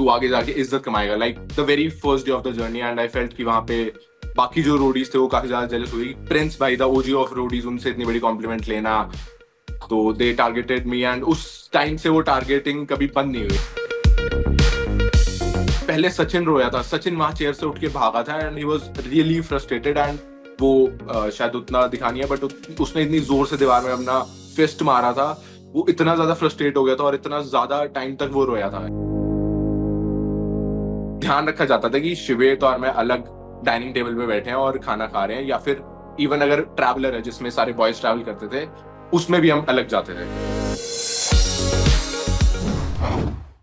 तू आगे जाके इज्जत कमाएगा like the very first day of the journey and I felt कि वहां पे बाकी जो रोडीज थे वो काफी ज्यादा जेलस हुई प्रिंस भाई द ओजी ऑफ रोडीज उनसे इतनी बड़ी कॉम्प्लीमेंट लेना तो दे टारगेटेड मी एंड उस टाइम से वो टारगेटिंग कभी बंद नहीं हुई पहले सचिन रोया था सचिन वहां चेयर से उठ के भागा था and he was really frustrated and वो शायद उतना दिखा नहीं है बट उसने इतनी जोर से दीवार में अपना फिस्ट मारा था वो इतना ज्यादा फ्रस्ट्रेट हो गया था और इतना ज्यादा टाइम तक वो रोया था ध्यान रखा जाता था कि शिवेत और मैं अलग डाइनिंग टेबल पे बैठे हैं और खाना खा रहे हैं या फिर इवन अगर ट्रैवलर है जिसमें सारे बॉयज ट्रैवल करते थे उसमें भी हम अलग जाते थे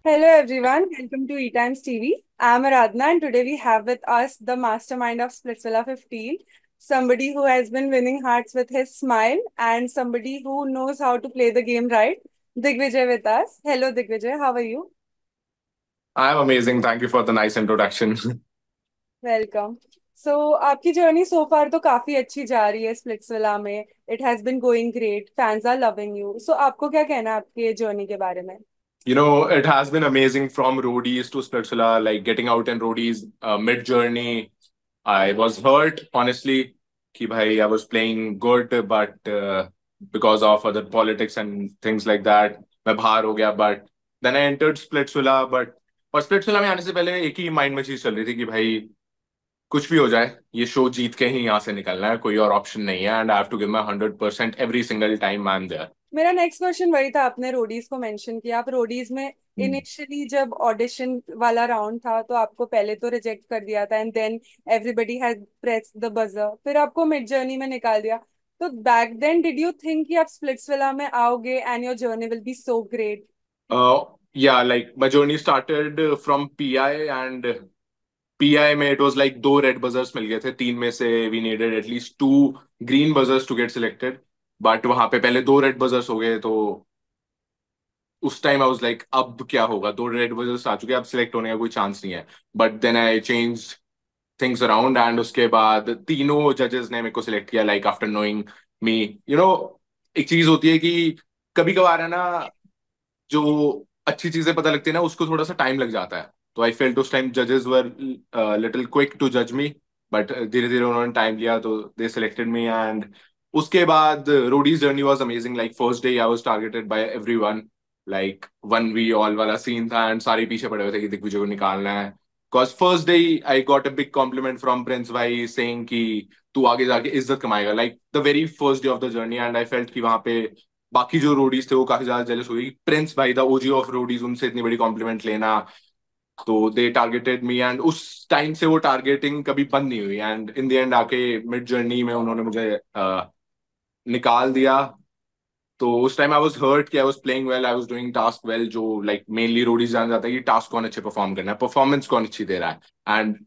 Hello everyone, welcome to E Times TV. I'm Aradhana and today we have with us the mastermind of Splitsvilla 15, somebody who has been winning hearts with his smile and somebody who knows how to play the game right. Digvijay with us. Hello Digvijay, how are you? I'm amazing. Thank you for the nice introduction. Welcome. So so, आपकी journey so far तो काफी अच्छी जा रही है Splitsvilla में it has been going great fans are loving you so आपको क्या कहना है आपके जर्नी के बारे में you know it has been amazing from roadies to splitsula like getting out in roadies uh, mid journey i was hurt honestly ki bhai, i was playing good but uh, because of other politics and things like that main bahar ho gaya, but then i entered splitsula but और spiritual में आने से पहले एक ही mind में चीज चल रही थी कि भाई कुछ भी हो जाए ये शो जीत के ही यहाँ से निकलना है कोई और ऑप्शन नहीं है and I have to give my percent every single time I am there मेरा नेक्स्ट क्वेश्चन वही था आपने रोडीज को मेंशन किया आप रोडीज में इनिशियली hmm. जब ऑडिशन वाला राउंड था तो आपको पहले तो रिजेक्ट कर दिया था and then everybody has press the buzzer फिर आपको मिड जर्नी में निकाल दिया तो back then did you think कि आप स्प्लिट्सविला में आओगे and your journey will be so great yeah like my journey started from pi and pi mein it was like दो red buzzers mil gaye the teen mein se we needed at least two green buzzers to get selected but wahan pe pehle दो red buzzers ho gaye to उस time I was like अब क्या होगा दो red buzzers आ चुके अब select होने का कोई चांस नहीं है but then I change things around and उसके बाद तीनों जजेस ने मेरे को सिलेक्ट किया like after knowing me you know एक चीज होती है कि कभी कभार है ना जो अच्छी चीजें पता लगती है ना उसको थोड़ा सा टाइम लग जाता है तो आई फेल्ट उस टाइम जजेस वर लिटिल क्विक टू जज मी बट धीरे धीरे उन्होंने टाइम लिया तो दे सिलेक्टेड मी एंड उसके बाद Roadies journey was amazing like first day I was targeted by everyone like one v all वाला सीन था एंड सारे पीछे पड़े हुए थे कि दिग्विजय को निकालना है because first day I got a big compliment from Prince भाई सेंग की तू आगे जाके इज्जत कमाएगा like the very first day of the journey and I felt कि वहां पे बाकी जो रोडीज थे वो काफी ज्यादा जेलस हुए प्रिंस भाई द ओजी ऑफ रोडीज उनसे इतनी बड़ी कॉम्प्लीमेंट लेना तो दे टारगेटेड मी एंड उस टाइम से वो टारगेटिंग कभी बंद नहीं हुई एंड इन द एंड आके मिड जर्नी में उन्होंने मुझे आ, निकाल दिया तो उस टाइम आई वाज हर्ट कि I was playing well I was doing task well जो लाइक मेनली रोडीज जान जाता है कि टास्क कौन अच्छे परफॉर्म करना है परफॉर्मेंस कौन अच्छी दे रहा है एंड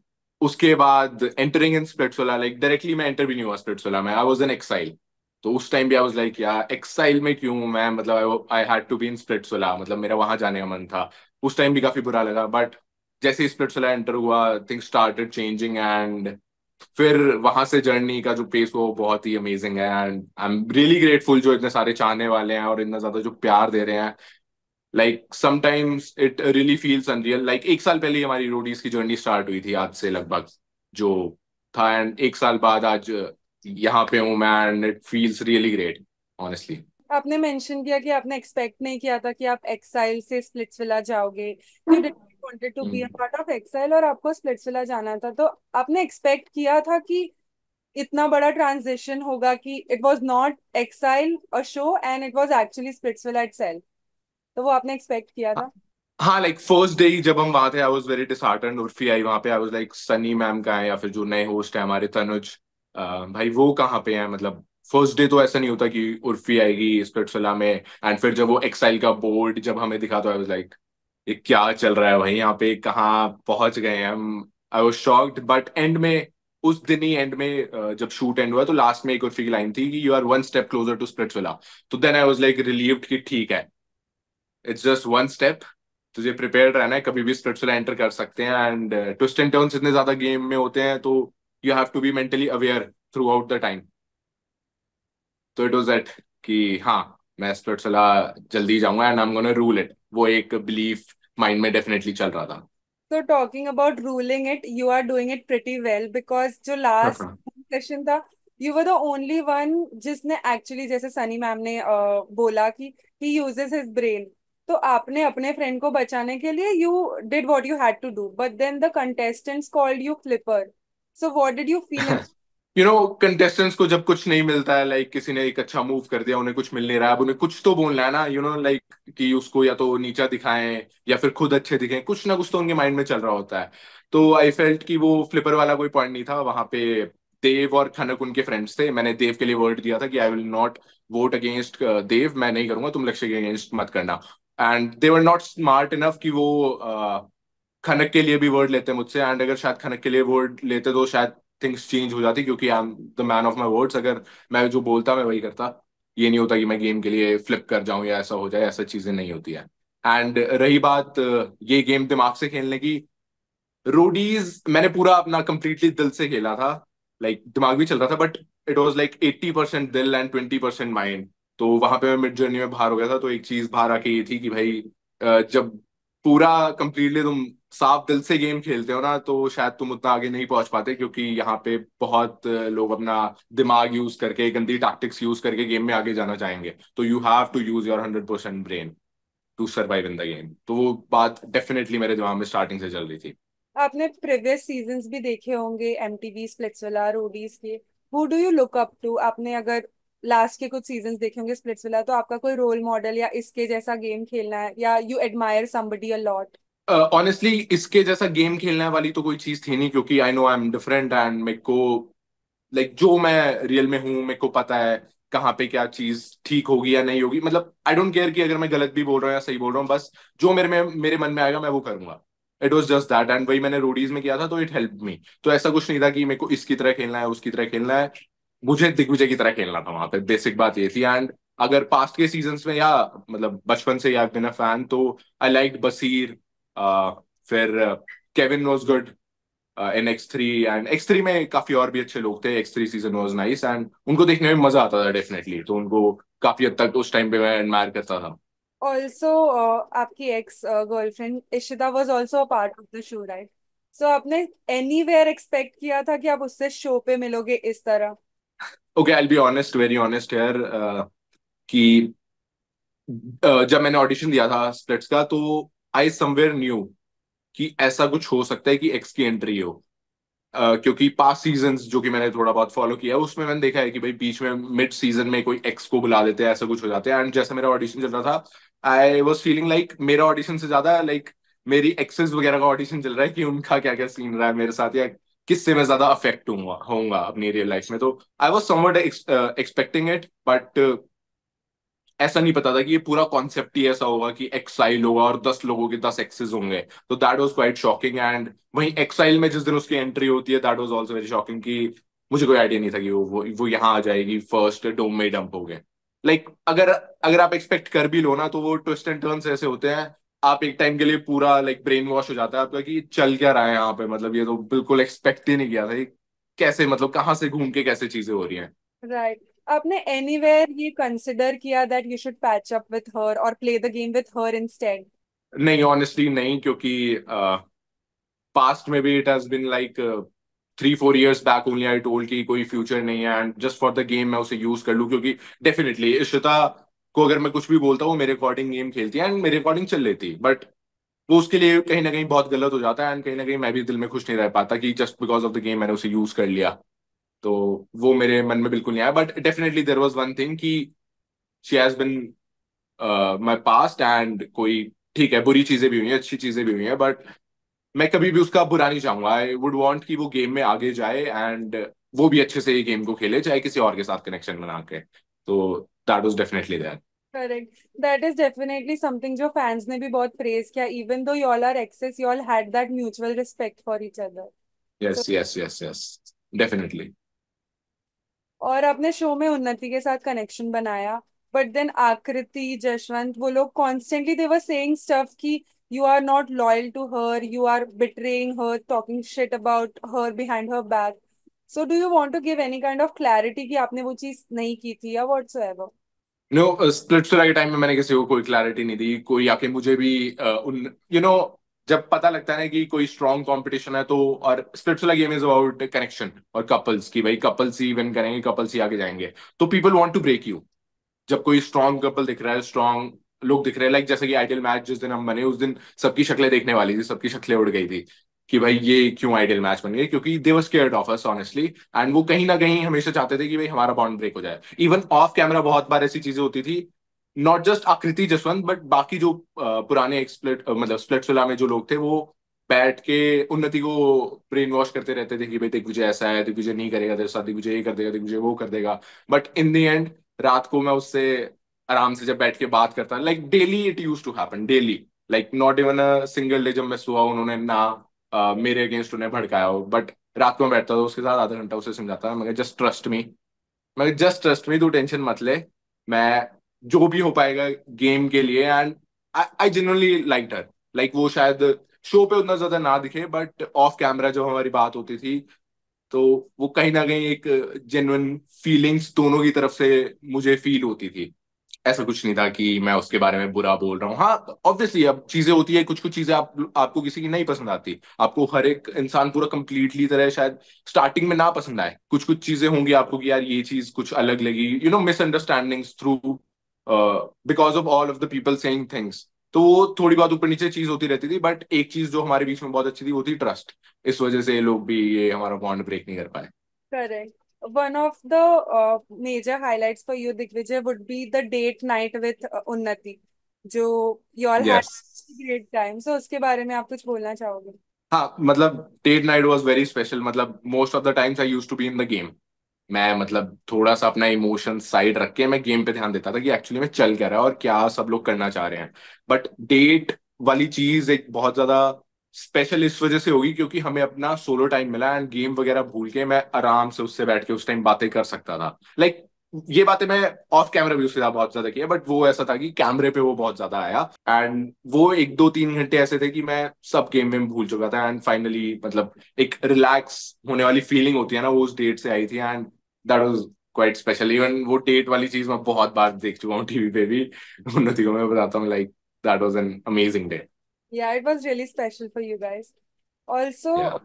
उसके बाद entering in Splits like directly मैं एंटर भी नहीं हुआ स्प्लिट्स वाला मैं आई वॉज एन एक्साइल तो उस टाइम भी आई वाज लाइक यार एक्साइल में क्यों हूँ मैं मतलब I had to be in Splitsvilla मतलब मेरा वहां जाने का मन था उस टाइम भी काफी बुरा लगा बट जैसे ही स्प्लिट सोला एंटर हुआ थिंग स्टार्टेड चेंजिंग एंड फिर वहां से जर्नी का जो पेस वो बहुत ही अमेजिंग है and I am really grateful जो इतने सारे चाहने वाले हैं और इतना ज्यादा जो प्यार दे रहे हैं like sometimes it really feels unreal like एक साल पहले हमारी रोडीज की जर्नी स्टार्ट हुई थी आज से लगभग जो था एंड एक साल बाद आज यहाँ पे हूँ मैं and it feels really great honestly आपने मेंशन किया कि आपने एक्सपेक्ट नहीं किया था कि आप एक्साइल से स्प्लिट्सविला जाओगे you wanted to be a part of exile और आपको स्प्लिट्सविला जाना था तो आपने एक्सपेक्ट किया था कि इतना बड़ा ट्रांजिशन होगा कि it was not exile a show and it was actually Splitsvilla itself तो वो आपने एक्सपेक्ट किया था हाँ लाइक फर्स्ट डे जब हम वहां थे I was very disheartened Urfi I वहां पे I was like Sunny ma'am का है या फिर जो नए होस्ट है हमारे तनुज भाई वो कहाँ पे है मतलब फर्स्ट डे तो ऐसा नहीं होता कि उर्फी आएगी स्पिटसला में एंड फिर जब वो एक्साइल का बोर्ड जब हमें दिखा तो आई वाज लाइक ये क्या चल रहा है भाई यहाँ पे कहाँ पहुंच गए हम I was shocked but end में उस दिन ही एंड में जब शूट एंड हुआ तो लास्ट में एक उर्फी की लाइन थी कि you are one step closer to Splits तो then I was like relieved कि ठीक है इट्स जस्ट वन स्टेप तुझे प्रिपेयर रहना है कभी भी स्पिटसला एंटर कर सकते हैं एंड ट्विस्ट एंड टर्न्स इतने ज्यादा गेम में होते हैं तो you have to be mentally aware throughout the time तो इट वॉज दैट कि हाँ मैं स्टर्टसला जल्दी जाऊंगा and I am gonna rule it वो एक बिलीफ माइंड में डेफिनेटली चल रहा था So talking about ruling it, you are doing it pretty well because जो last session था, you were the only one जिसने actually जैसे सनी मैम ने uh, बोला कि he uses his brain. तो आपने अपने फ्रेंड को बचाने के लिए you did what you had to do, but then the contestants called you flipper. So what did you feel you know contestants को जब कुछ नहीं मिलता है लाइक like, किसी ने एक अच्छा मूव कर दिया उन्हें कुछ मिल नहीं रहा है उन्हें कुछ तो बोलना है ना यू नो लाइक कि उसको या तो नीचा दिखाएं या फिर खुद अच्छे दिखें कुछ ना कुछ तो उनके माइंड में चल रहा होता है तो आई फेल्ट कि वो फ्लिपर वाला कोई पॉइंट नहीं था वहां पे देव और खनक उनके फ्रेंड्स थे मैंने देव के लिए वोट दिया था कि I will not vote against Dev मैं नहीं करूंगा तुम लक्ष्य के अगेंस्ट मत करना and they were not smart enough कि वो uh, खनक के लिए भी वर्ड लेते मुझसे एंड अगर शायद खनक के लिए वर्ड लेते तो शायद थिंग्स चेंज हो जाती क्योंकि I am the man of my words अगर मैं जो बोलता मैं वही करता ये नहीं होता कि मैं गेम के लिए फ्लिप कर जाऊं या ऐसा हो जाए ऐसा चीजें नहीं होती है एंड रही बात ये गेम दिमाग से खेलने की रोडीज मैंने पूरा अपना कंप्लीटली दिल से खेला था लाइक like, दिमाग भी चल रहा था but it was like eighty percent दिल एंड ट्वेंटी परसेंट माइंड तो वहां पे मैं मिड जर्नी में बाहर हो गया था तो एक चीज बाहर आके ये थी कि भाई जब पूरा कंप्लीटली तुम साफ दिल से गेम खेलते हो ना तो शायद तुम उतना आगे नहीं पहुंच पाते क्योंकि यहाँ पे बहुत लोग अपना दिमाग यूज करके गंदी टैक्टिक्स यूज करके गेम में आगे जाना चाहेंगे तो you have to use your hundred percent brain to survive in the game तो वो बात डेफिनेटली मेरे दिमाग में स्टार्टिंग से चल रही थी आपने प्रीवियस सीजन भी देखे होंगे एम टीवी रोडीज के who do you look up to आपने अगर लास्ट के कुछ सीजन देखे होंगे स्प्लिट्स वाला तो आपका कोई रोल मॉडल या इसके जैसा गेम खेलना है या you admire somebody a lot honestly इसके जैसा गेम खेलने वाली तो कोई चीज थी नहीं क्योंकि I know I am different and मेरे को लाइक like, जो मैं रियल में हूं मेरे को पता है कहाँ पे क्या चीज ठीक होगी या नहीं होगी मतलब आई डोंट केयर कि अगर मैं गलत भी बोल रहा हूँ या सही बोल रहा हूँ बस जो मेरे में मेरे मन में आएगा मैं वो करूंगा it was just that and वही मैंने रोडीज में किया था तो इट हेल्प मी तो ऐसा कुछ नहीं था कि मेरे को इसकी तरह खेलना है उसकी तरह खेलना है मुझे दिग्विजय की तरह खेलना था वहां पे बेसिक बात ये थी एंड अगर पास्ट के सीजन में या मतलब बचपन से या बिना फैन तो आई लाइक बसीर फिर Kevin was good in X three and X three में काफी और भी अच्छे लोग थे X three season was nice and उनको देखने में मजा आता था डेफिनेटली तो उनको काफी हद तक उस टाइम पे मैं एडमायर करता था ऑल्सो uh, आपकी ex girlfriend Ishita was also a part of the show right so आपने एनी वेयर एक्सपेक्ट किया था कि आप उससे शो पे मिलोगे इस तरह okay I be honest very honest यार कि uh, जब मैंने ऑडिशन दिया था स्प्लिट्स का तो आई समवेयर न्यू कि ऐसा कुछ हो सकता है कि एक्स की एंट्री हो uh, क्योंकि पास सीजन जो कि मैंने थोड़ा बहुत फॉलो किया है उसमें मैंने देखा है कि भाई बीच में मिड सीजन में कोई एक्स को बुला देते हैं ऐसा कुछ हो जाता है एंड जैसे मेरा ऑडिशन चल रहा था आई वॉज फीलिंग लाइक मेरा ऑडिशन से ज्यादा लाइक like, मेरी एक्सेस वगैरह का ऑडिशन चल रहा है कि उनका क्या क्या सीन रहा है मेरे साथ या किससे मैं ज्यादा अफेक्ट होऊंगा अपनी रियल लाइफ में तो I was somewhat expecting it but ऐसा नहीं पता था कि ये पूरा कॉन्सेप्ट ही ऐसा होगा कि एक्साइल होगा और दस लोगों के दस एक्सेस होंगे तो that was quite shocking and वहीं एक्साइल में जिस दिन उसकी एंट्री होती है that was also very shocking की मुझे कोई आइडिया नहीं था कि वो वो यहाँ आ जाएगी फर्स्ट डोम में डंप हो गए लाइक like, अगर अगर आप एक्सपेक्ट कर भी लो ना तो वो ट्विस्ट एंड टर्न ऐसे होते हैं आप एक टाइम के लिए पूरा लाइक ब्रेन वॉश हो जाता है आपका कि चल क्या रहा है यहाँ पे मतलब ये तो बिल्कुल एक्सपेक्ट ही नहीं किया था कैसे मतलब कहाँ से घूम के कैसे चीजें हो रही हैं राइट right. आपने एनी ये कंसिडर किया that you should patch up with her और play the game with her instead नहीं ऑनेस्टली नहीं क्योंकि पास्ट में भी it has been like three four years back only I told कि कोई फ्यूचर नहीं है and just for the game मैं उसे यूज कर लूं क्योंकि डेफिनेटली इशिता को अगर मैं कुछ भी बोलता हूँ मेरे अकॉर्डिंग गेम खेलती है एंड मेरे अकॉर्डिंग चल लेती है बट वो उसके लिए कहीं ना कहीं बहुत गलत हो जाता है एंड कहीं ना कहीं मैं भी दिल में खुश नहीं रह पाता कि just because of the game मैंने उसे यूज कर लिया तो वो मेरे मन में बिल्कुल नहीं आया but definitely there was one thing कि she has been my past and कोई ठीक है बुरी चीजें भी हुई हैं अच्छी चीजें भी हुई हैं बट मैं कभी भी उसका बुरा नहीं चाहूंगा आई वुड वॉन्ट कि वो गेम में आगे जाए एंड वो भी अच्छे से ये गेम को खेले चाहे किसी और के साथ कनेक्शन बना के तो that was definitely there. Correct. That is definitely something जो fans ने भी बहुत praise किया. Even though y'all are exes, y'all had that mutual respect for each other. Yes, so, yes, yes, yes. Definitely. और आपने शो में उन्नति के साथ कनेक्शन बनाया बट देन आकृति जशवंत वो लोग constantly they were saying stuff कि you are not loyal to her you are betraying her talking shit about her behind her back So do you want to give any kind of clarity कि आपने वो चीज नहीं की थी या whatsoever? No split स्टोरा के टाइम में मैंने किसी को कोई क्लैरिटी नहीं दी कोई आके मुझे भी uh, उन यू you know, जब पता लगता है ना कि कोई स्ट्रॉन्ग कॉम्पिटिशन है तो और spiritual game is about connection और कपल्स की भाई कपल्स ही विन करेंगे कपल्स ही आगे जाएंगे तो people want to break you जब कोई स्ट्रॉन्ग कपल दिख रहा है स्ट्रॉन्ग लोग दिख रहे हैं लाइक जैसे कि आइडियल मैच जिस दिन हम बने उस दिन सबकी शक्लें देखने वाली थी सबकी शक्लें उड़ गई थी कि भाई ये क्यों आइडियल मैच बन गए क्योंकि they was care of us honestly and वो कहीं ना कहीं हमेशा चाहते थे कि भाई हमारा बॉन्ड ब्रेक हो जाए इवन ऑफ कैमरा बहुत बार ऐसी चीजें होती थी नॉट जस्ट आकृति जसवंत बट बाकी जो पुराने स्प्लिट मतलब स्प्लिट फिल्म में जो लोग थे वो बैठ के उन्नति को ब्रेन वॉश करते रहते थे कि भाई दिग्विजय ऐसा है दिग्विजय नहीं करेगा तेरे साथ दिग्विजय ये कर देगा दिग्विजय वो कर देगा बट इन द एंड रात को मैं उससे आराम से जब बैठ के बात करता like daily it use to happen daily like not even a single day जब मैं सुहा उन्होंने ना मेरे अगेंस्ट उन्हें भड़काया हो बट रात को बैठता था उसके साथ आधा घंटा उसे समझाता था मगर जस्ट ट्रस्ट मी मगर जस्ट ट्रस्ट मी तू टेंशन मत ले मैं जो भी हो पाएगा गेम के लिए एंड आई जनरली लाइक डर लाइक वो शायद शो पे उतना ज्यादा ना दिखे बट ऑफ कैमरा जो हमारी बात होती थी तो वो कहीं ना कहीं एक जेनुअन फीलिंग्स दोनों की तरफ से मुझे फील होती थी ऐसा कुछ नहीं था कि मैं उसके बारे में बुरा बोल रहा हूँ हाँ ऑब्वियसली अब चीजें होती है कुछ कुछ चीजें आप आपको किसी की नहीं पसंद आती आपको हर एक इंसान पूरा कंप्लीटली तरह शायद स्टार्टिंग में ना पसंद आए कुछ कुछ चीजें होंगी आपको कि यार ये चीज कुछ अलग लगी you know misunderstanding through because of all of the people saying things तो वो थोड़ी बहुत ऊपर नीचे चीज होती रहती थी बट एक चीज जो हमारे बीच में बहुत अच्छी थी वो थी ट्रस्ट इस वजह से लोग भी ये हमारा बॉन्ड ब्रेक नहीं कर पाए correct one of the major major for you Digvijay would be the date night with Unnati जो you all yes. had great time. उसके बारे में आप कुछ बोलना चाहोगे? हाँ मतलब date night was very special मतलब most of the times I use to be in the game मैं मतलब थोड़ा सा अपना इमोशन साइड रख के मैं गेम पे ध्यान देता था कि एक्चुअली मैं चल क्या रहा है और क्या सब लोग करना चाह रहे हैं बट डेट वाली चीज एक बहुत ज्यादा स्पेशल इस वजह से होगी क्योंकि हमें अपना सोलो टाइम मिला एंड गेम वगैरह भूल के मैं आराम से उससे बैठ के उस टाइम बातें कर सकता था लाइक like, ये बातें मैं ऑफ कैमरा भी उससे बहुत ज्यादा किया बट वो ऐसा था कि कैमरे पे वो बहुत ज्यादा आया एंड वो एक दो तीन घंटे ऐसे थे कि मैं सब गेम में भूल चुका था एंड फाइनली मतलब एक रिलैक्स होने वाली फीलिंग होती है ना वो उस डेट से आई थी and that was quite special even वो डेट वाली चीज मैं बहुत बार देख चुका हूँ टीवी पे भी उन्नति को मैं बताता हूँ like that was an amazing day yeah it was really special for you guys also Yeah.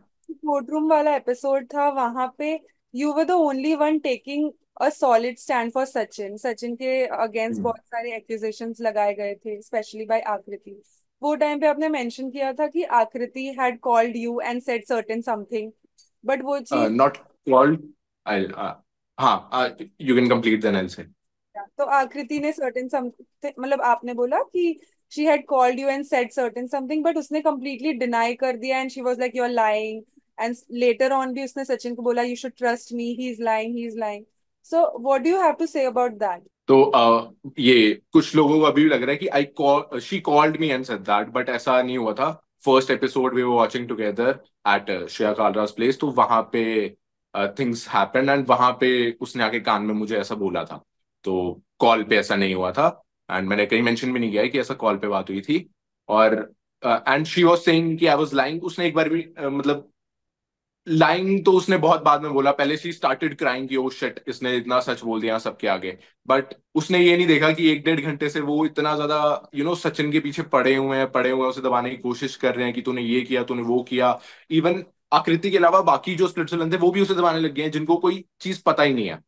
Court wala episode tha था pe you were the only one taking a solid stand for sachin sachin ke against against hmm. Hmm, सारे accusations लगाए गए थे specially bye आकृति वो time पे आपने mention किया था कि Aakriti had called you and said certain something but वो चीज नॉट कॉल्ड आई हां you can complete then I will say तो आकृति ने सर्टेन समथिंग मतलब आपने बोला कि she had called you and said certain something but usne completely deny kar diya and she was like you're lying and later on bhi usne sachin ko bola you should trust me he is lying he is lying so what do you have to say about that तो uh, ये कुछ लोगों को अभी भी लग रहा है कि I call she called me and said that but ऐसा नहीं हुआ था first episode we were watching together at Shreya Kalraj place तो वहां पे थिंग्स हैपेंड एंड वहां पे उसने आके कान में मुझे ऐसा बोला था तो कॉल पे ऐसा नहीं हुआ था एंड मैंने कहीं मेंशन भी नहीं किया है कि ऐसा कॉल पे बात हुई थी और एंड शी वाज सेइंग कि आई वाज लाइंग उसने एक बार भी uh, मतलब लाइंग तो उसने बहुत बाद में बोला पहले she started crying oh shit इसने इतना सच बोल दिया सबके आगे बट उसने ये नहीं देखा कि एक डेढ़ घंटे से वो इतना ज्यादा यू नो सचिन के पीछे पड़े हुए हैं पड़े हुए हैं उसे दबाने की कोशिश कर रहे हैं कि तूने ये किया तूने वो किया इवन आकृति के अलावा बाकी जो स्पिट्सलैंड थे वो भी उसे दबाने लग गए हैं जिनको कोई चीज पता ही नहीं है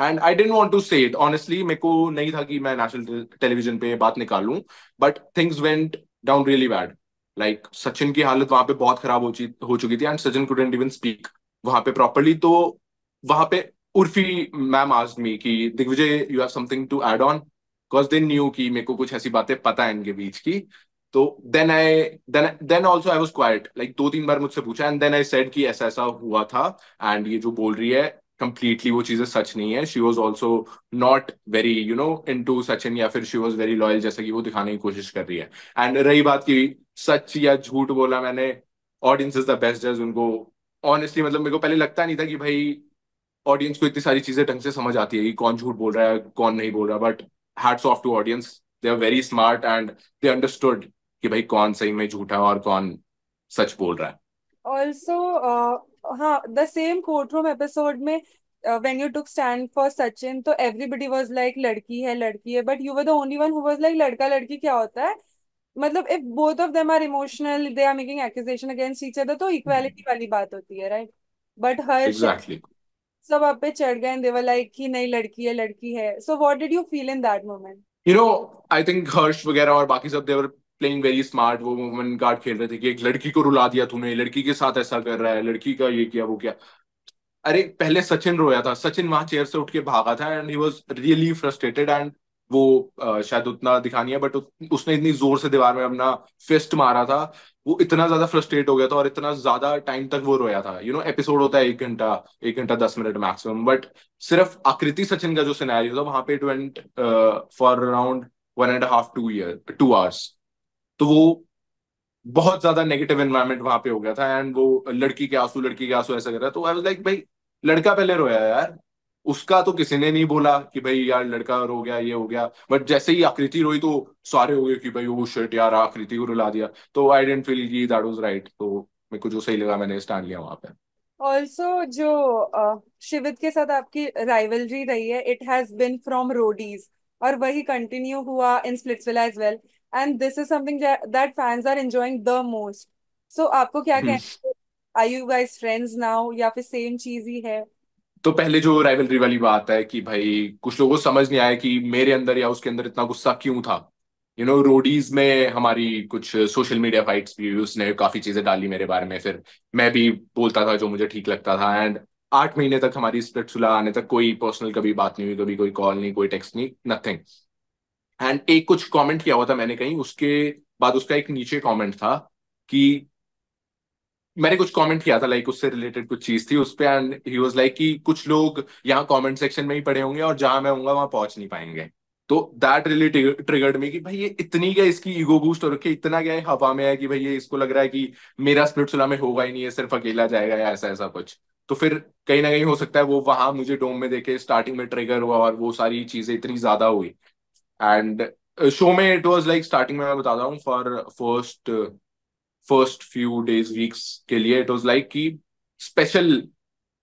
and I don't want to say it honestly मेरे को नहीं था कि मैं नेशनल टेलीविजन पे बात निकालू but things went down really bad like Sachin की हालत वहां पे बहुत खराब हो, हो चुकी थी and Sachin couldn't even speak वहां पे प्रॉपरली तो वहां पे उर्फी मैम आज मी की Digvijay you have something to add on because they knew की मेरे को कुछ ऐसी बातें पता है इनके बीच की तो then I then then also I was quite like दो तीन बार मुझसे पूछा एंड देन आई सेड कि ऐसा ऐसा हुआ था एंड ये जो बोल रही है कंप्लीटली वो चीजें सच नहीं है she was also not very you know into Sachin या फिर शी वॉज वेरी लॉयल जैसा कि वो दिखाने की कोशिश कर रही है एंड रही बात की सच या झूठ बोला मैंने ऑडियंस इज द बेस्ट जज उनको ऑनेस्टली मतलब मेरे को पहले लगता नहीं था कि भाई ऑडियंस को इतनी सारी चीजें ढंग से समझ आती है कि कौन झूठ बोल रहा है कौन नहीं बोल रहा but hats off to audience they are very smart and they understood कि भाई कौन सही में झूठा है और कौन सच बोल रहा है ऑल्सो हाँ the same court room episode में when you took stand for Sachin तो एवरीबडी वाज लाइक लड़की है लड़की है but you were the only one who was like लड़का लड़की क्या होता है मतलब if both of them are emotional they are making accusation against each other तो इक्वालिटी hmm. वाली बात होती है राइट बट हर एग्जैक्टली सब आप पे चढ़ गए देवर लाइक कि नहीं लड़की है लड़की है so what did you feel in that moment you know I think Harsh वगैरह और बाकी सब were... प्लेइंग वेरी स्मार्ट वो मोमेंट गार्ड खेल रहे थे कि एक लड़की को रुला दिया तूने लड़की के साथ ऐसा कर रहा है लड़की का ये किया वो किया अरे पहले सचिन रोया था सचिन वहां चेयर से उठ के भागा था and he was really frustrated and वो शायद उतना दिखा नहीं है बट उसने इतनी जोर से दीवार में अपना फिस्ट मारा था वो इतना ज्यादा फ्रस्ट्रेट हो गया था और इतना ज्यादा टाइम तक वो रोया था यू नो एपिसोड होता है एक घंटा एक घंटा दस मिनट मैक्सिमम बट सिर्फ आकृति सचिन का जो सिनेरियो था वहां पे it went for around one and half to year two hours तो वो बहुत ज्यादा नेगेटिव एनवायरमेंट वहां पे हो गया था एंड वो लड़की के आंसू लड़की के आंसू ऐसा कर रहा तो आई वाज लाइक भाई लड़का पहले रोया यार उसका तो किसी ने नहीं बोला कि भाई यार लड़का रो गया ये हो गया बट जैसे ही आकृति रोई तो सारे हो गए कि भाई वो oh शर्ट यार आकृति को रुला दिया तो आई डेंट फील की दैट वॉज राइट तो मेरे को जो सही लगा मैंने स्टैंड लिया वहां पे ऑल्सो जो शिविर के साथ आपकी राइवलरी रही है it has been from Roadies और वही कंटिन्यू हुआ in Splitsvilla as well and this is something that fans are enjoying the most so आपको क्या hmm. कहना are you guys friends now या फिर सेम चीज ही है तो पहले जो राइवलरी वाली बात है कि भाई कुछ लोगों को समझ नहीं आया कि मेरे अंदर या उसके अंदर इतना गुस्सा क्यों था यू नो रोडीज में हमारी कुछ सोशल मीडिया फाइट्स भी उसने काफी चीजें डाली मेरे बारे में फिर मैं भी बोलता था जो मुझे ठीक लगता था एंड आठ महीने तक हमारी स्प्लिट सुलह आने तक कोई पर्सनल कभी बात नहीं हुई कभी कोई कॉल नहीं कोई टेक्स्ट नहीं नथिंग एंड एक कुछ कमेंट किया हुआ था मैंने कहीं उसके बाद उसका एक नीचे कमेंट था कि मैंने कुछ कमेंट किया था लाइक उससे रिलेटेड कुछ चीज थी उस पर एंड ही वाज लाइक कि कुछ लोग यहाँ कमेंट सेक्शन में ही पड़े होंगे और जहां मैं हूँ वहां पहुंच नहीं पाएंगे तो दैट रियली ट्रिगर्ड मी कि भाई ये इतनी क्या इसकी ईगो बूस्ट हो रखी है इतना क्या है हवा में है कि भाई ये इसको लग रहा है कि मेरा स्प्लिट सुला में होगा ही नहीं है सिर्फ अकेला जाएगा या ऐसा ऐसा कुछ तो फिर कहीं ना कहीं हो सकता है वो वहां मुझे डोम में देखे स्टार्टिंग में ट्रिगर हुआ और वो सारी चीजें इतनी ज्यादा हुई एंड शो में इट वॉज लाइक स्टार्टिंग में मैं बता रहा हूँ for first first few days weeks के लिए इट वॉज लाइक की स्पेशल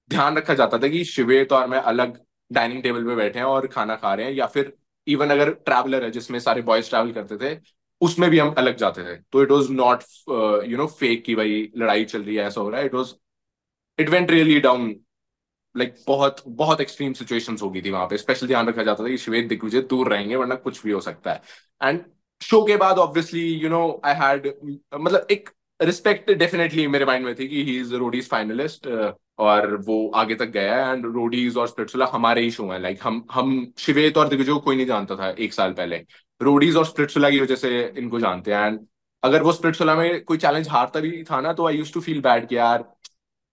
ध्यान रखा जाता था कि शिवेत तो और मैं अलग डाइनिंग टेबल पे बैठे हैं और खाना खा रहे हैं या फिर इवन अगर ट्रैवलर है जिसमें सारे बॉयज ट्रैवल करते थे उसमें भी हम अलग जाते थे तो it was not you know fake की भाई लड़ाई चल रही है ऐसा हो रहा है it was it went really down like बहुत बहुत एक्सट्रीम सिचुएशंस हो गई थी वहां पे स्पेशल ध्यान रखा जाता था कि श्वेत दिग्विजय दूर रहेंगे वरना कुछ भी हो सकता है एंड शो के बाद obviously you know I had मतलब एक रिस्पेक्ट डेफिनेटली मेरे माइंड में थी कि ही इज रोडीज फाइनलिस्ट और वो आगे तक गया है एंड रोडीज और स्प्रिटसुला हमारे ही शो है लाइक like, हम हम श्वेत और दिग्विजय कोई नहीं जानता था एक साल पहले रोडीज और स्प्रिटसुला की वजह से इनको जानते हैं एंड अगर वो स्प्रिटसुला में कोई चैलेंज हारता भी था ना तो I use to feel bad कि यार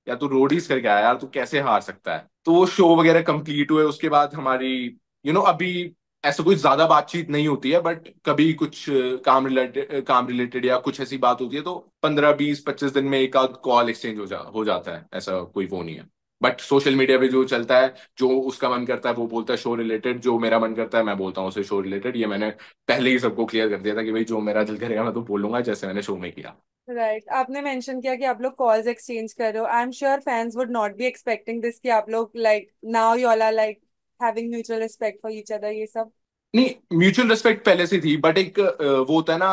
या तू रोडीज करके आया यार तू कैसे हार सकता है तो वो शो वगैरह कंप्लीट हुए उसके बाद हमारी यू you नो know, अभी ऐसा कुछ ज्यादा बातचीत नहीं होती है बट कभी कुछ काम रिलेटेड काम रिलेटेड या कुछ ऐसी बात होती है तो पंद्रह बीस पच्चीस दिन में एक आध कॉल एक्सचेंज हो जा हो जाता है ऐसा कोई वो नहीं है बट सोशल मीडिया पे जो चलता है जो उसका मन करता है वो बोलता है शो रिलेटेड जो मेरा मन करता है मैं बोलता हूँ उसे शो रिलेटेड ये मैंने पहले ही सबको क्लियर कर दिया था कि भाई जो मेरा दिल करेगा मैं तो बोलूंगा जैसे मैंने शो में किया राइट right. आपने मेंशन किया कि आप लोग कॉल्स एक्सचेंज कर रहे हो I am sure fans would not be expecting this कि आप लोग like now you all are like having mutual respect for each other ये सब नहीं म्यूचुअल रिस्पेक्ट पहले से थी बट एक वो होता है ना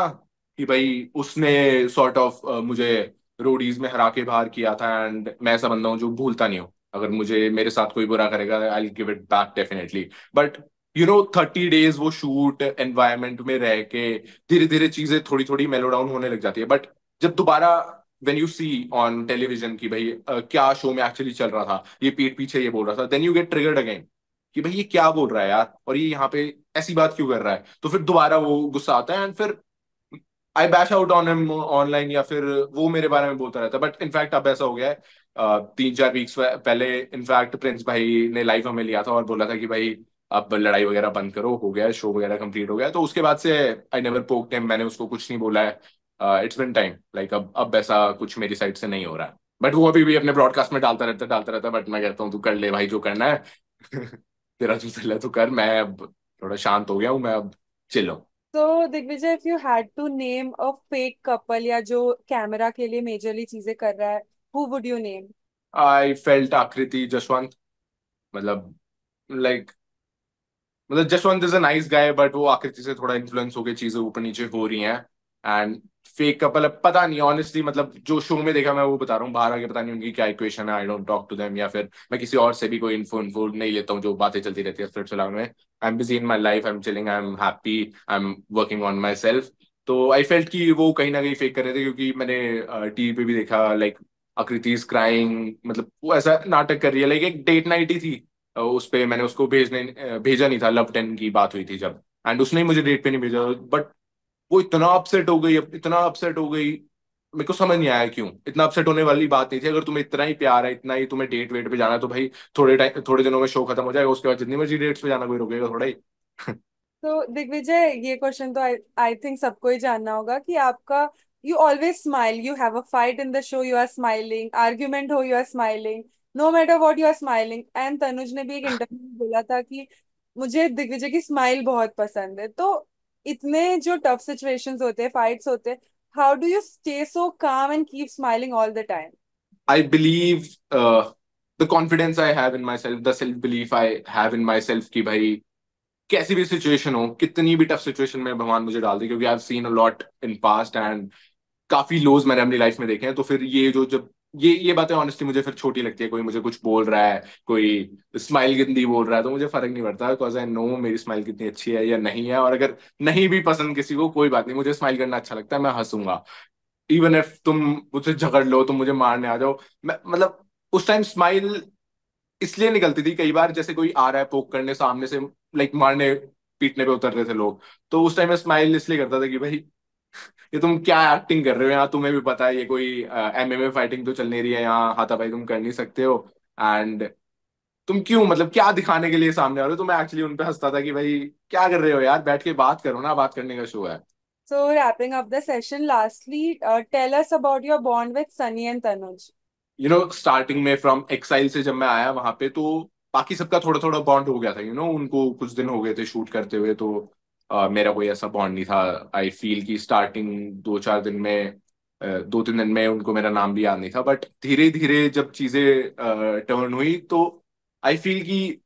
कि भाई उसने sort sort of of, uh, मुझे रोडीज में हरा के बाहर किया था एंड मैं ऐसा बंदा हूँ जो भूलता नहीं हूँ अगर मुझे मेरे साथ कोई बुरा करेगा I give it back definitely but you know thirty days वो शूट एनवायरमेंट में रह के धीरे धीरे चीजें थोड़ी थोड़ी मेलो डाउन होने लग जाती है बट जब दोबारा when you see on television की भाई uh, क्या शो में एक्चुअली चल रहा था ये पीठ पीछे ये बोल रहा था then you get triggered again कि भाई ये क्या बोल रहा है यार और ये यहाँ पे ऐसी बात क्यों कर रहा है तो फिर दोबारा वो गुस्सा आता है एंड फिर I bash out on him online या फिर वो मेरे बारे में बोलता रहता है बट इनफैक्ट अब ऐसा हो गया है तीन चार वीक्स पहले इनफैक्ट प्रिंस भाई ने लाइव हमें लिया था और बोला था कि भाई अब लड़ाई वगैरह बंद करो हो गया शो वगैरह कंप्लीट हो गया तो उसके बाद से आई नेवर पोक टाइम मैंने उसको कुछ नहीं बोला है इट्स बिन टाइम लाइक अब अब ऐसा कुछ मेरी साइड से नहीं हो रहा है बट वो अभी भी अपने ब्रॉडकास्ट में डालता रहता डालता रहता बट मैं कहता हूँ तू कर ले भाई जो करना है तेरा जो चल है कर मैं अब थोड़ा शांत हो गया हूँ मैं अब चिल्लाऊ तो Digvijay if you had to name a fake couple या जो कैमरा के लिए मेजरली चीजें कर रहा है who would you name I felt Aakriti Jaswant मतलब लाइक like, मतलब Jaswant is a guy but वो आकृति से थोड़ा इन्फ्लुएंस हो गया चीजें ऊपर नीचे हो रही हैं एंड फेक कपल है पता नहीं ऑनेस्टली मतलब जो शो में देखा मैं वो बता रहा हूँ बाहर आके पता नहीं उनकी क्या इक्वेशन है I don't talk to them या फिर मैं किसी और से भी कोई इन्फो इन्फो नहीं लेता हूँ जो बातें चलती रहती है स्पिरिचुअल में I am busy in my life I am chilling I am happy I am working on myself तो आई फेल्ट कि वो कहीं ना कहीं फेक कर रहे थे क्योंकि मैंने टीवी पे भी देखा लाइक आकृति इज क्राइंग मतलब वो ऐसा नाटक कर रही है लाइक एक डेट नाइट ही थी उस पर मैंने उसको भेजने भेजा नहीं था लव टेन की बात हुई थी जब एंड उसने मुझे डेट पे नहीं भेजा बट वो इतना अपसेट हो गई इतना अपसेट हो गई मेरे को समझ नहीं आया क्यों इतना अपसेट होने वाली बात नहीं थी अगर तुम्हें इतना ही प्यार है इतना ही तुम्हें डेट वेट पे जाना है तो भाई थोड़े टाइम थोड़े दिनों में शो खत्म हो जाएगा उसके बाद जितनी मर्जी डेट्स पे जाना कोई रुकेगा थोड़ा ही तो दिग्विजय ये क्वेश्चन तो आई थिंक सबको ही जानना होगा कि आपका you always smile you have a fight in the show you are smiling argument हो you are smiling no matter what you are smiling and Tanuj ने भी एक इंटरव्यू में बोला था कि मुझे दिग्विजय की स्माइल बहुत पसंद है तो इतने जो टफ सिचुएशंस होते हैं फाइट्स होते हैं how do you stay so calm and keep smiling all the time I believe the confidence I have in myself the self belief I have in myself कि भाई कैसी भी situation हो कितनी भी tough situation में भगवान मुझे डाल दे क्योंकि I have seen a lot in past and काफी लोज मैंने अपनी लाइफ में देखे हैं तो फिर ये जो जब ये ये बातें ऑनेस्टली मुझे फिर छोटी लगती है कोई मुझे कुछ बोल रहा है कोई स्माइल कितनी बोल रहा है तो मुझे फर्क नहीं पड़ता बिकॉज आई नो मेरी स्माइल कितनी अच्छी है या नहीं है और अगर नहीं भी पसंद किसी को कोई बात नहीं मुझे स्माइल करना अच्छा लगता है मैं हंसूंगा इवन इफ तुम मुझसे झगड़ लो तुम मुझे मारने आ जाओ मैं मतलब उस टाइम स्माइल इसलिए निकलती थी कई बार जैसे कोई आ रहा है पोक करने सामने से लाइक मारने पीटने पे उतर रहे थे लोग तो उस टाइम मैं स्माइल इसलिए करता था कि भाई ये तुम क्या एक्टिंग कर रहे हो यहाँ तुम्हें भी पता है ये कोई एमएमए फाइटिंग तो चल नहीं रही है यहाँ हाथापाई तुम कर नहीं सकते हो एंड तुम क्यों मतलब क्या दिखाने के लिए सामने आ रहे हो तो मैं एक्चुअली उनपे हंसता था कि भाई क्या कर रहे हो यार बैठ के बात करो ना बात करने का शो है So wrapping up the session, lastly, uh, tell us about your bond with Sunny and Tanuj. You know, starting में from exile से जब मैं आया वहां पे तो बाकी सबका थोड़ा थोड़ा बॉन्ड हो गया था यू you नो know? उनको कुछ दिन हो गए थे शूट करते हुए तो Uh, मेरा कोई ऐसा बॉन्ड नहीं था आई फील कि स्टार्टिंग दो चार दिन में दो तीन दिन में उनको मेरा नाम भी याद नहीं था बट धीरे धीरे जब चीजें टर्न हुई तो आई फील कि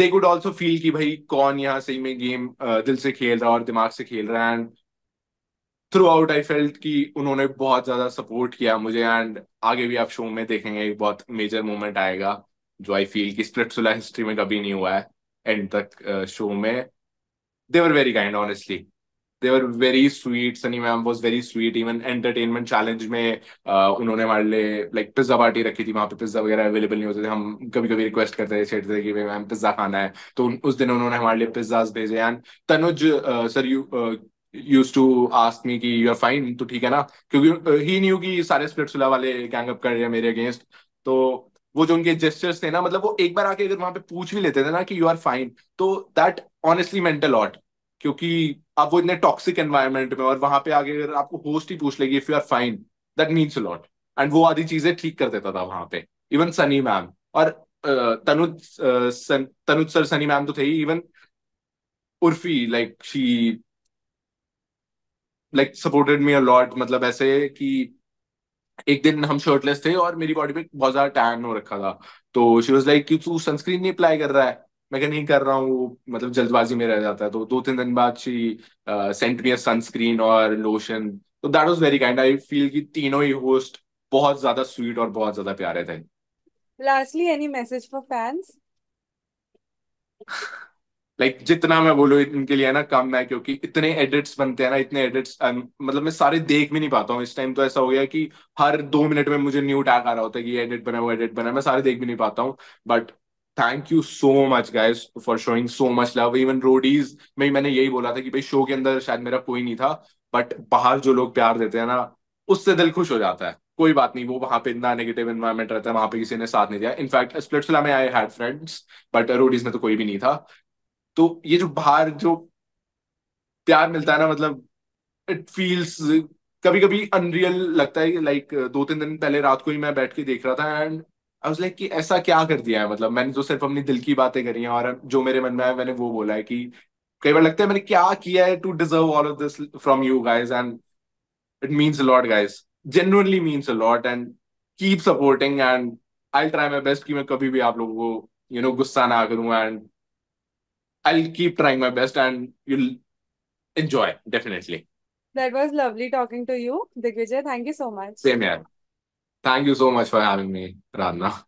दे गुड ऑल्सो फील कि भाई कौन यहाँ सही में गेम दिल से खेल रहा है और दिमाग से खेल रहा है and throughout I felt कि उन्होंने बहुत ज्यादा सपोर्ट किया मुझे एंड आगे भी आप शो में देखेंगे एक बहुत मेजर मोमेंट आएगा जो आई फील कि स्प्रिट्सुला हिस्ट्री में कभी नहीं हुआ है एंड तक शो में they were very kind, honestly. They were very sweet. Sunny ma'am was very sweet. Even entertainment challenge में uh, उन्होंने हमारे लिए like पिज्जा पार्टी रखी थी वहाँ पे पिज्जा वगैरह अवेलेबल नहीं होते थे हम कभी कभी रिक्वेस्ट करते थे थे कि मैम पिज्जा खाना है तो उस दिन उन्होंने हमारे लिए पिज्जाज भेजे and Tanuj sir you use to ask me कि यू आर फाइन तो ठीक है ना क्योंकि ही uh, न्यू कि सारे स्प्लिट वाले गैंग अप कर रहे हैं मेरे अगेंस्ट तो वो जो उनके जेस्टर्स थे ना मतलब वो एक बार आके अगर वहां पे पूछ भी लेते थे ना कि यू आर फाइन तो दैट ऑनेस्टली मेंटल ऑट क्योंकि आप वो इतने टॉक्सिक एनवायरमेंट में और वहां पे आगे अगर आपको होस्ट ही पूछ लेगी if you are fine that means lot and वो आधी चीजें ठीक कर देता था वहां पे इवन सनी मैम और तनुज तनुज सर सनी मैम तो थे ही even Urfi like she like supported me a lot मतलब ऐसे कि एक दिन हम शर्टलेस थे और मेरी बॉडी पे बहुत ज्यादा टैन हो रखा था तो शी वॉज लाइक क्यों तू सनस्क्रीन नहीं अप्लाई कर रहा है मैं क्या नहीं कर रहा हूँ मतलब जल्दबाजी में रह जाता है तो दो तीन दिन बाद शी सेंट मी सनस्क्रीन और लोशन तो that was very kind I feel कि तीनों ही होस्ट बहुत ज्यादा स्वीट और बहुत ज्यादा प्यारे थे lastly any message for fans like जितना मैं बोलू इनके लिए ना कम है क्योंकि इतने एडिट्स बनते हैं ना इतने एडिट्स um, मतलब मैं सारे देख भी नहीं पाता हूँ इस टाइम तो ऐसा हो गया कि हर दो मिनट में मुझे न्यू टैग आ रहा होता है कि एडिट बना वो एडिट बना मैं सारे देख भी नहीं पाता हूँ but thank you so much guys for showing so much love even Roadies में मैंने यही बोला था कि भाई शो के अंदर शायद मेरा कोई नहीं था बट बाहर जो लोग प्यार देते हैं ना उससे दिल खुश हो जाता है कोई बात नहीं वो वहां पे इतना नेगेटिव इन्वायरमेंट रहता है वहां पे किसी ने साथ नहीं दिया इनफैक्ट स्प्लिट्सला में I had friends but Roadies में तो कोई भी नहीं था तो ये जो बाहर जो प्यार मिलता है ना मतलब इट फील्स कभी कभी अनरियल लगता है लाइक दो तीन दिन पहले रात को ही मैं बैठ के देख रहा था एंड आई वाज लाइक कि ऐसा क्या कर दिया है मतलब मैंने तो सिर्फ अपनी दिल की बातें करी हैं और जो मेरे मन में है मैंने वो बोला है कि कई बार लगता है मैंने क्या किया है to deserve all of this from you guys and it means lot guys genuinely means lot and keep supporting and I try my best कि मैं कभी भी आप लोगों को यू नो गुस्सा ना करूँ and I'll keep trying my best and you'll enjoy, definitely. That was lovely talking to you, Digvijay. Thank you so much. Same here. Thank you so much for having me, Radna.